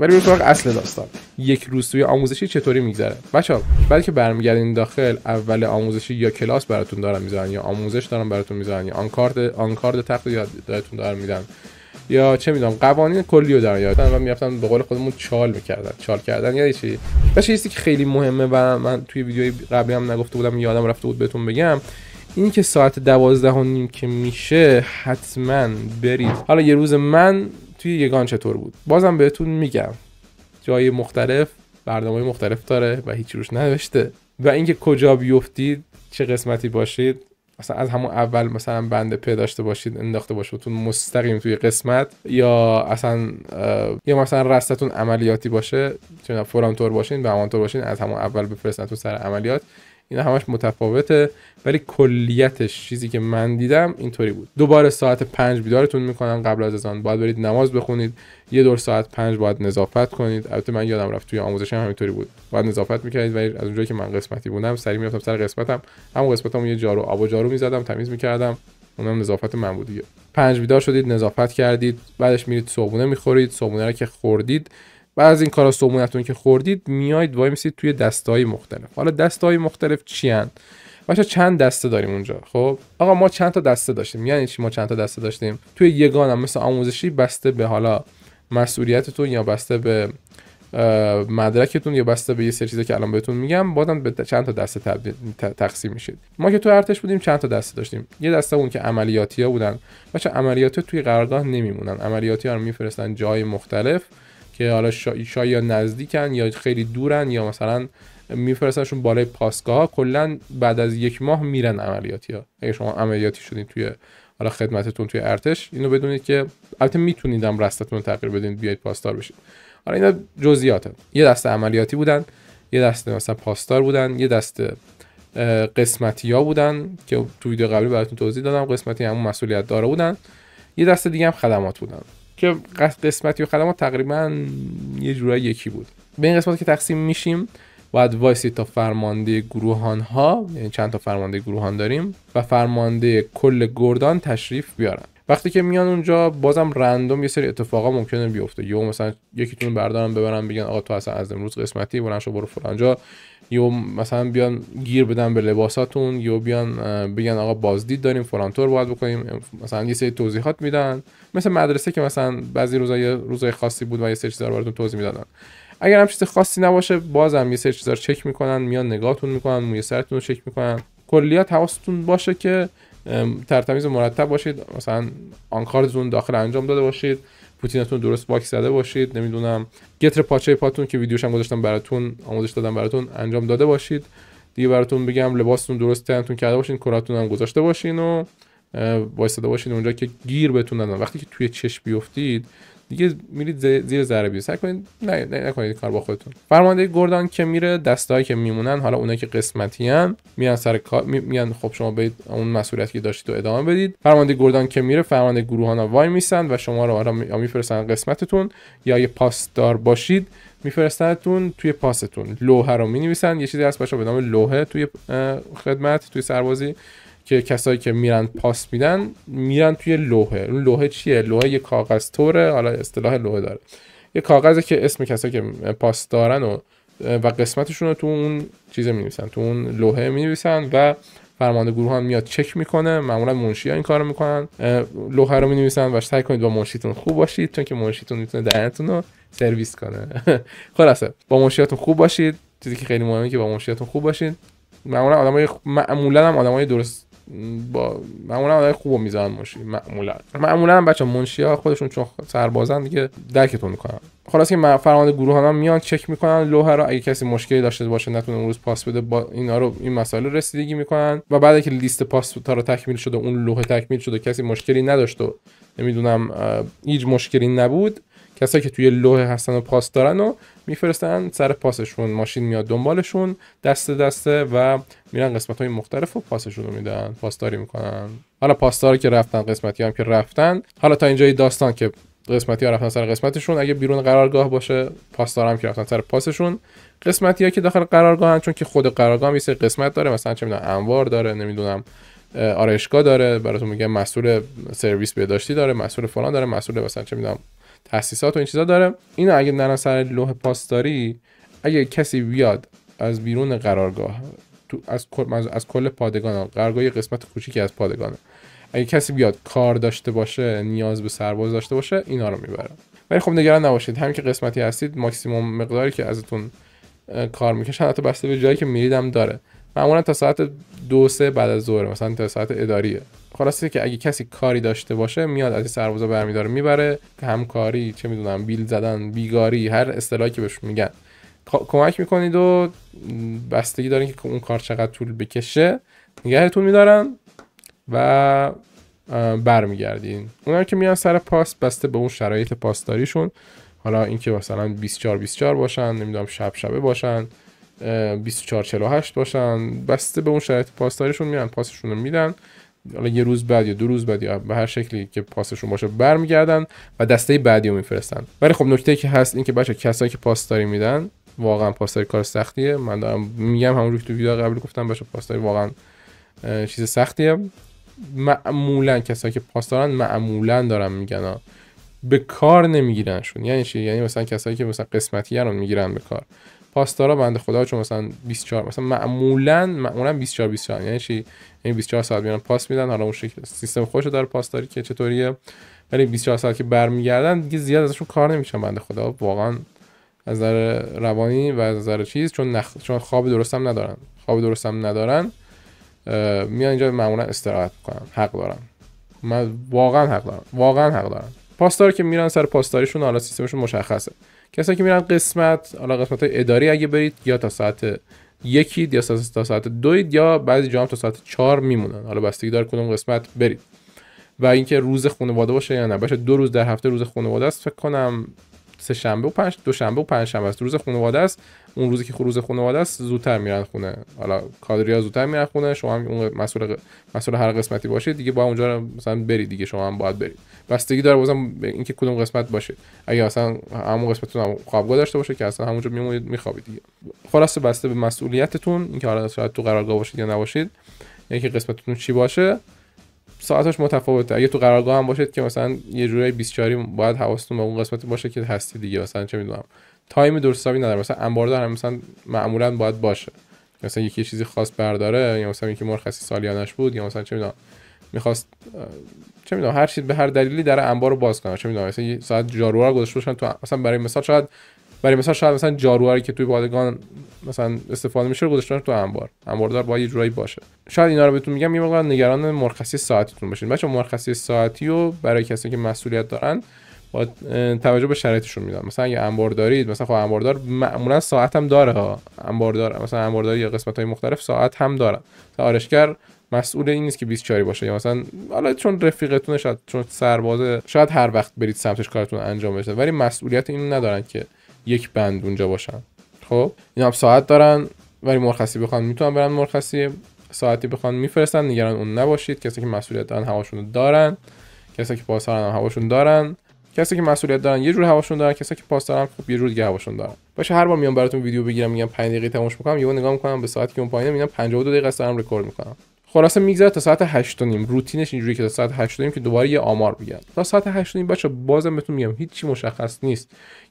برای بریم سراغ اصل داستان یک روز توی آموزشی چطوری میگذره ها بعد که برمیگردین داخل اول آموزشی یا کلاس براتون دارن میذارن یا آموزش دارن براتون میذارن یا آن کارت آن کارت تخت یاد دارتون دارن میدن یا چه میدونم قوانین کلی رو در یادن و میرفتن به قول خودمون چال میکردن چال کردن یعنی یه چی بچه چیزی که خیلی مهمه و من توی ویدیوی قبلی هم نگفته بودم یادم رفته بود بهتون بگم این که ساعت دوازده و نیم که میشه حتما برید حالا یه روز من توی یگان چطور بود بازم بهتون میگم جای مختلف برنامه مختلف داره و هیچ روش نوشته و اینکه کجا بیفتید چه قسمتی باشید مثلا از همون اول مثلا بنده پیدا داشته باشید انداخته تو مستقیم توی قسمت یا اصلا یا مثلا رستتون عملیاتی باشه چون فرامتور باشین و همانطور باشین از همون اول تو سر عملیات این همش متفاوته ولی کلیتش چیزی که من دیدم اینطوری بود دوباره ساعت پنج بیدارتون میکنن قبل از ازان باید برید نماز بخونید یه دور ساعت پنج باید نظافت کنید البته من یادم رفت توی آموزش هم همینطوری بود باید نظافت میکردید ولی از اونجایی که من قسمتی بودم سری میرفتم سر قسمتم هم قسمتم یه جارو آب و جارو میزدم تمیز میکردم اونم نظافت من بود دیگه پنج بیدار شدید نظافت کردید بعدش میرید صبحونه میخورید صبحونه که خوردید بعد از این کارا سومونتون که خوردید میاید وای میسید توی های مختلف حالا های مختلف چی هن؟ بچا چند دسته داریم اونجا خب آقا ما چند تا دسته داشتیم یعنی چی ما چند تا دسته داشتیم توی یگانم مثل آموزشی بسته به حالا مسئولیتتون یا بسته به مدرکتون یا بسته به یه سری چیزا که الان بهتون میگم بعدم به چند تا دسته تقسیم میشید ما که تو ارتش بودیم چند تا دسته داشتیم یه دسته اون که عملیاتی ها بودن بچه عملیاتی توی قرارگاه نمیمونن عملیاتی ها رو میفرستن جای مختلف که حالا شاید یا نزدیکن یا خیلی دورن یا مثلا میفرستنشون بالای پاسگاه ها کلا بعد از یک ماه میرن عملیاتی ها اگه شما عملیاتی شدین توی حالا خدمتتون توی ارتش اینو بدونید که البته میتونید هم رستتون رو تغییر بدین بیاید پاسدار بشید حالا اینا جزئیاته یه دسته عملیاتی بودن یه دسته مثلا پاسدار بودن یه دسته قسمتی ها بودن که توی ویدیو قبلی براتون توضیح دادم قسمتی همون مسئولیت داره بودن یه دسته دیگه هم خدمات بودن که قسمتی و خدمات تقریبا یه جورایی یکی بود به این قسمت که تقسیم میشیم باید وایسی تا فرمانده گروهان ها یعنی چند تا فرمانده گروهان داریم و فرمانده کل گردان تشریف بیارن وقتی که میان اونجا بازم رندوم یه سری اتفاقا ممکنه بیفته یو مثلا یکیتون بردارن ببرن بگن آقا تو اصلا از امروز قسمتی بلند شو برو فرانجا یهو مثلا بیان گیر بدن به لباساتون یا بیان بگن آقا بازدید داریم فلان تور باید بکنیم مثلا یه سری توضیحات میدن مثل مدرسه که مثلا بعضی روزای روزای خاصی بود و یه سری چیزا براتون توضیح میدادن اگر هم چیز خاصی نباشه بازم یه سری چیزا چک میکنن میان نگاهتون میکنن موی سرتون رو چک میکنن کلیات حواستون باشه که ترتمیز و مرتب باشید مثلا زون داخل انجام داده باشید پوتینتون درست باکس زده باشید نمیدونم گتر پاچه پاتون که ویدیوش هم گذاشتم براتون آموزش دادم براتون انجام داده باشید دیگه براتون بگم لباستون درست تنتون کرده باشین کراتون هم گذاشته باشین و وایستاده باشین اونجا که گیر بتون وقتی که توی چش بیفتید دیگه میرید زیر ذره بیو سر نه،, نه نکنید کار با خودتون فرمانده گردان که میره دستایی که میمونن حالا اونایی که قسمتی میان سر میان خب شما برید اون مسئولیتی که داشتید و ادامه بدید فرمانده گردان که میره فرمانده گروهان وای میسن و شما رو حالا میفرستن قسمتتون یا یه پاسدار باشید میفرستنتون توی پاستون لوحه رو مینویسن یه چیزی هست بچا به نام لوحه توی خدمت توی سربازی که کسایی که میرن پاس میدن میرن توی لوحه اون لوحه چیه لوحه یه کاغذ توره حالا اصطلاح لوحه داره یه کاغذه که اسم کسایی که پاس دارن و و قسمتشون رو تو اون چیز می نویسن تو اون لوحه می نویسن و فرمانده گروه هم میاد چک میکنه معمولا منشی ها این کارو میکنن لوحه رو می نویسن و سعی کنید با منشیتون خوب باشید چون که منشیتون میتونه دهنتون رو سرویس کنه خلاصه با منشیاتون خوب باشید چیزی که خیلی مهمه که با منشیاتون خوب باشید معمولا آدمای معمولا هم آدمای درست با معمولا آدم خوبو میزنن منشی معمولا معمولا هم بچه منشی خودشون چون سربازن دیگه درکتون میکنن خلاص که فرمانده گروهانم ها میان چک میکنن لوه رو اگه کسی مشکلی داشته باشه نتونه اون روز پاس بده با اینا رو این مسائل رسیدگی میکنن و بعد که لیست پاس تا رو تکمیل شده اون لوحه تکمیل شده کسی مشکلی نداشت و نمیدونم هیچ مشکلی نبود کسایی که توی لوه هستن و پاس دارن و میفرستن سر پاسشون ماشین میاد دنبالشون دست دسته و میرن قسمت های مختلف و پاسشون رو میدن پاسداری میکنن حالا پاسداری که رفتن قسمتی هم که رفتن حالا تا اینجای داستان که قسمتی ها رفتن سر قسمتشون اگه بیرون قرارگاه باشه پاسدار که رفتن سر پاسشون قسمتی ها که داخل قرارگاه هن چون که خود قرارگاه هم یه قسمت داره مثلا چه میدونم انوار داره نمیدونم آرایشگاه داره براتون میگه مسئول سرویس بهداشتی داره مسئول فلان داره مسئول مثلا چه میدونم تاسیسات و این چیزا داره اینو اگه نرم سر لوح پاسداری اگه کسی بیاد از بیرون قرارگاه تو از کل از کل پادگان قرارگاه یه قسمت کوچیکی از پادگانه اگه کسی بیاد کار داشته باشه نیاز به سرباز داشته باشه اینا رو میبره ولی خب نگران نباشید همین که قسمتی هستید ماکسیموم مقداری که ازتون کار میکشن حتی بسته به جایی که میریدم داره معمولا تا ساعت دو سه بعد از ظهر مثلا تا ساعت اداریه خلاصه که اگه کسی کاری داشته باشه میاد از سربازا برمیداره میبره همکاری چه میدونم بیل زدن بیگاری هر اصطلاحی که بهش میگن کمک میکنید و بستگی دارین که اون کار چقدر طول بکشه نگهتون میدارن و برمیگردین اونا که میان سر پاس بسته به اون شرایط پاسداریشون حالا اینکه مثلا 24 24 باشن نمیدونم شب شبه باشن 24 باشن بسته به اون شرایط پاسداریشون میان پاسشون رو میدن حالا یه روز بعد یا دو روز بعد یا به هر شکلی که پاسشون باشه برمیگردن و دسته بعدی رو میفرستن ولی خب نکته که هست این که بچه کسایی که پاسداری میدن واقعا پاسداری کار سختیه من دارم میگم همون روی تو ویدیو قبل گفتم بچه پاسداری واقعا چیز سختیه معمولا کسایی که پاسدارن معمولا دارم میگن به کار نمیگیرنشون یعنی چی یعنی مثلا کسایی که مثلا قسمتی رو میگیرن به کار پاسدارا بنده خدا چون مثلا 24 مثلا معمولا معمولا 24 24 یعنی چی یعنی 24 ساعت میان پاس میدن حالا اون شکل سیستم خوش داره پاسداری که چطوریه ولی 24 ساعت که برمیگردن دیگه زیاد ازشون کار نمیشن بنده خدا واقعا از نظر روانی و از نظر چیز چون نخ... چون خواب درست هم ندارن خواب درست هم ندارن میان اینجا معمولا استراحت میکنن حق دارن من واقعا حق دارم واقعا حق دارم پاسدار که میرن سر پاسداریشون حالا سیستمشون مشخصه کسایی که میرن قسمت حالا قسمت های اداری اگه برید یا تا ساعت یکید یا تا ساعت دو یا بعضی جا تا ساعت چهار میمونن حالا بستگی داره کدوم قسمت برید و اینکه روز خانواده باشه یا نه باشه دو روز در هفته روز خانواده است فکر کنم سه شنبه و پنج دو شنبه و پنج شنبه است روز خانواده است اون روزی که روز خانواده است زودتر میرن خونه حالا کادریا زودتر میرن خونه شما هم اون مسئول مسئول هر قسمتی باشه. دیگه با اونجا مثلا برید دیگه شما هم باید برید بستگی داره بازم اینکه کدوم قسمت باشه اگه اصلا همون قسمتتون هم خوابگاه داشته باشه که اصلا همونجا میمونید میخوابید دیگه خلاص بسته به مسئولیتتون اینکه حالا شاید تو قرارگاه باشید یا نباشید اینکه قسمتتون چی باشه ساعتش متفاوته اگه تو قرارگاه هم باشید که مثلا یه جوری 24 باید حواستون به اون قسمت باشه که هستی دیگه مثلا چه میدونم تایم درست حسابی نداره مثلا انباردار هم مثلا معمولا باید باشه مثلا یکی چیزی خاص برداره یا مثلا یکی مرخصی سالیانش بود یا مثلا چه میدونم میخواست چه میدونم هر چیز به هر دلیلی در انبار رو باز کنه چه میدونم مثلا یه ساعت جارو رو گذاشته باشن تو مثلا برای مثال شاید برای مثلا شاید مثلا جاروهایی که توی بادگان مثلا استفاده میشه رو گذاشتن تو انبار انباردار با یه جورایی باشه شاید اینا رو بهتون میگم یه مقدار نگران مرخصی ساعتیتون باشین بچه مرخصی ساعتی رو برای کسی که مسئولیت دارن با توجه به شرایطشون میدن مثلا اگه انبار دارید مثلا خب انباردار معمولا ساعت هم داره ها انباردار مثلا انباردار یا قسمت های مختلف ساعت هم دارن آرشگر مسئول این نیست که 24 باشه یا مثلا حالا چون رفیقتون شاید چون سربازه شاید هر وقت برید سمتش کارتون انجام بشه ولی مسئولیت اینو ندارن که یک بند اونجا باشن خب اینا هم ساعت دارن ولی مرخصی بخوان میتونن برن مرخصی ساعتی بخوان میفرستن نگران اون نباشید کسی که مسئولیت دارن هواشون دارن کسی که پاس دارن هواشون دارن کسی که مسئولیت دارن یه جور هواشون دارن کسی که پاس دارن خب یه جور دیگه هواشون دارن باشه هر بار میام براتون ویدیو بگیرم میگم 5 دقیقه تموش میکنم یهو نگاه میکنم به ساعتی که اون پایینه میگم 52 دقیقه رکورد میکنم خلاصه میگذره تا ساعت 8 نیم روتینش اینجوری که تا ساعت 8 نیم که دوباره یه آمار میگن تا ساعت 8 نیم بچا بازم بهتون میگم هیچی مشخص نیست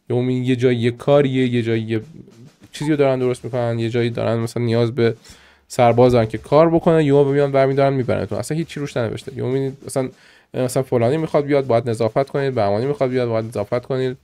یعنی یه جایی یه کاریه یه جایی یه چیزی رو دارن درست میکنن یه جایی دارن مثلا نیاز به سرباز دارن که کار بکنن یا میان برمیدارن میبرنتون اصلا هیچی روش ننوشته یعنی مثلا مثلا فلانی میخواد بیاد باید نظافت کنید بهمانی میخواد بیاد باید نظافت کنید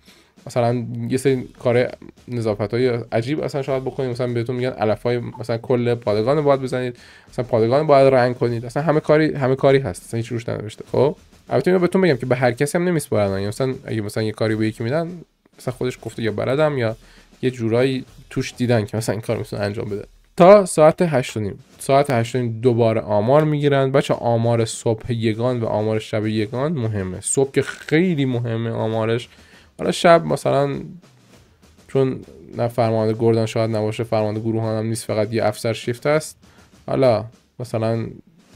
مثلا یه سری کار نظافت های عجیب اصلا شاید بکنید مثلا بهتون میگن علف های مثلا کل پادگان باید بزنید مثلا پادگان باید رنگ کنید اصلا همه کاری همه کاری هست اصلا هیچ روش ننوشته خب البته اینو بهتون میگم که به هر کسی هم نمیسپارن یعنی مثلا اگه مثلا یه کاری به یکی میدن مثلا خودش گفته یا بردم یا یه جورایی توش دیدن که مثلا این کار میتونه انجام بده تا ساعت 8 نیم ساعت 8 نیم دوباره آمار میگیرن بچه آمار صبح یگان و آمار شب یگان مهمه صبح که خیلی مهمه آمارش حالا شب مثلا چون نه فرمانده گردان شاید نباشه فرمانده گروهان هم نیست فقط یه افسر شیفت است حالا مثلا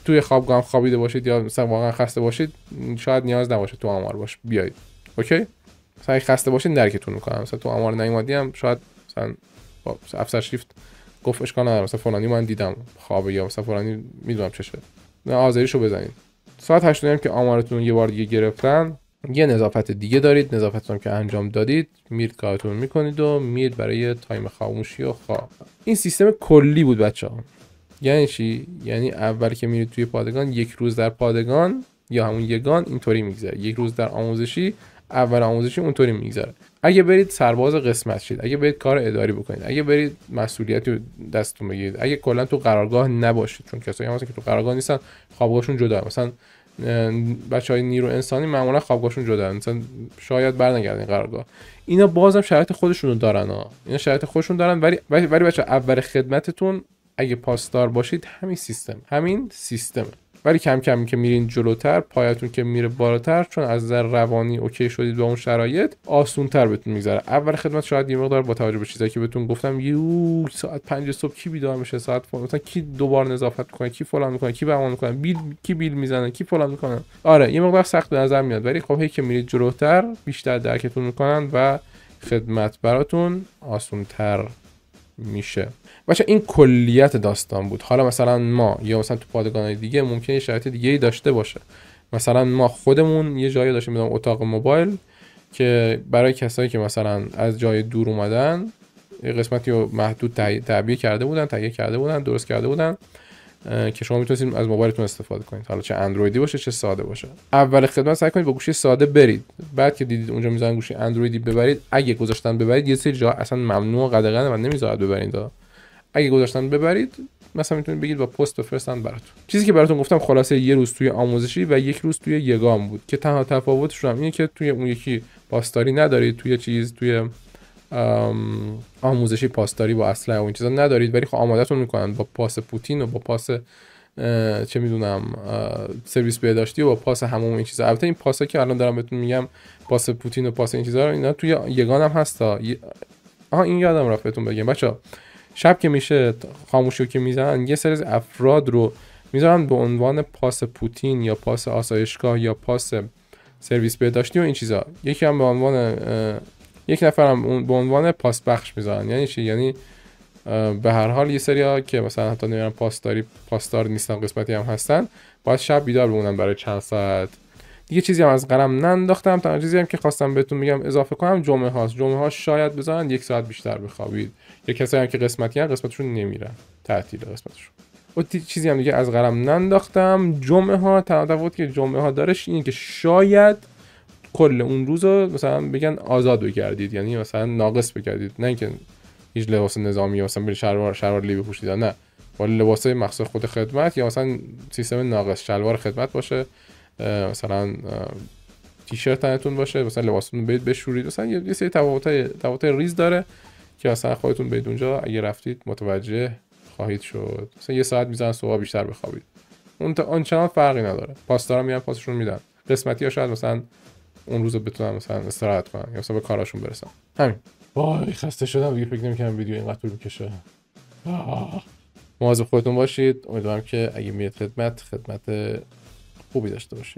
توی خوابگاه هم خوابیده باشید یا مثلا واقعا خسته باشید شاید نیاز نباشه تو آمار باش بیایید اوکی مثلا اگه خسته باشید درکتون میکنم مثلا تو آمار نیومدی هم شاید مثلا افسر شیفت گفت اشکال نداره مثلا فلانی من دیدم خوابه یا مثلا فلانی میدونم چشه نه آذریشو بزنید ساعت 8 هم که آمارتون یه بار دیگه گرفتن یه نظافت دیگه دارید نظافتتون که انجام دادید میرد کارتون میکنید و میرد برای تایم خاموشی و خواب این سیستم کلی بود بچه ها یعنی چی یعنی اول که میرید توی پادگان یک روز در پادگان یا همون یگان اینطوری میگذره یک روز در آموزشی اول آموزشی اونطوری میگذره اگه برید سرباز قسمت شید اگه برید کار اداری بکنید اگه برید مسئولیت دستتون بگیرید اگه کلا تو قرارگاه نباشید چون کسایی هم که تو قرارگاه نیستن خوابگاهشون جدا مثلا بچه های نیرو انسانی معمولا خوابگاهشون جدا مثلا شاید برنگردن قرارگاه اینا بازم شرایط خودشونو دارن ها اینا شرایط خودشون دارن ولی ولی بچه اول خدمتتون اگه پاسدار باشید همین سیستم همین سیستمه ولی کم کم که میرین جلوتر پایتون که میره بالاتر چون از نظر روانی اوکی شدید با اون شرایط آسونتر بهتون میذاره اول خدمت شاید یه مقدار با توجه به چیزایی که بهتون گفتم یو ساعت 5 صبح کی بیدار میشه ساعت فلان مثلا کی دوبار نظافت میکنه کی فلان میکنه کی بهمان میکنه بیل کی بیل میزنه کی فلان میکنه آره یه مقدار سخت به نظر میاد ولی خب هی که میرید جلوتر بیشتر درکتون میکنن و خدمت براتون تر میشه بچه این کلیت داستان بود حالا مثلا ما یا مثلا تو پادگان دیگه ممکنه یه شرایط دیگه ای داشته باشه مثلا ما خودمون یه جایی داشتیم میدونم اتاق موبایل که برای کسایی که مثلا از جای دور اومدن قسمتی رو محدود تعبیه کرده بودن تهیه کرده بودن درست کرده بودن که شما میتونید از موبایلتون استفاده کنید حالا چه اندرویدی باشه چه ساده باشه اول خدمت سعی کنید با گوشی ساده برید بعد که دیدید اونجا میذارن گوشی اندرویدی ببرید اگه گذاشتن ببرید یه سری جا اصلا ممنوع قدغن و نمیذارد ببرید اگه گذاشتن ببرید مثلا میتونید بگید با پست بفرستن براتون چیزی که براتون گفتم خلاصه یه روز توی آموزشی و یک روز توی یگام بود که تنها تفاوتش هم اینه که توی اون یکی پاسداری ندارید توی چیز توی آموزشی پاسداری با اصلا اون این چیزا ندارید ولی خب آمادهتون میکنن با پاس پوتین و با پاس چه میدونم سرویس بهداشتی و با پاس همون این چیزا البته این پاسا که الان دارم بهتون میگم پاس پوتین و پاس این چیزا رو اینا توی یگان هم هستا آها این یادم رفت بهتون بگم بچه شب که میشه خاموشی که میزنن یه سری افراد رو میذارن به عنوان پاس پوتین یا پاس آسایشگاه یا پاس سرویس بهداشتی و این چیزا یکی هم به عنوان یک نفرم به عنوان پاس بخش میذارن یعنی چی یعنی به هر حال یه سری ها که مثلا حتی نمیرن پاسداری پاسدار نیستن قسمتی هم هستن باید شب بیدار بمونن برای چند ساعت دیگه چیزی هم از قلم ننداختم تنها چیزی هم که خواستم بهتون میگم اضافه کنم جمعه هاست جمعه ها شاید بزنن یک ساعت بیشتر بخوابید یا کسایی هم که قسمتی هم قسمتشون نمیرن تعطیل قسمتشون و چیزی هم دیگه از قلم ننداختم جمعه ها تنها که جمعه ها دارش اینه که شاید کل اون روز رو مثلا بگن آزاد بگردید یعنی مثلا ناقص بگردید نه اینکه هیچ لباس نظامی مثلا بری شلوار شلوار لی بپوشید نه ولی لباس مخصوص خود خدمت یا مثلا سیستم ناقص شلوار خدمت باشه مثلا تیشرت تنتون باشه مثلا لباستون برید بشورید مثلا یه سری تفاوت ریز داره که مثلا خودتون برید اونجا اگه رفتید متوجه خواهید شد مثلا یه ساعت میزنن صبح بیشتر بخوابید اون آنچنان فرقی نداره پاسدارا میان پاسشون میدن قسمتی ها شاید مثلا اون روز بتونن مثلا استراحت کنن یا مثلا به کاراشون برسن همین وای خسته شدم دیگه فکر نمیکنم ویدیو اینقدر طول میکشه مواظب خودتون باشید امیدوارم که اگه میاد خدمت خدمت خوبی داشته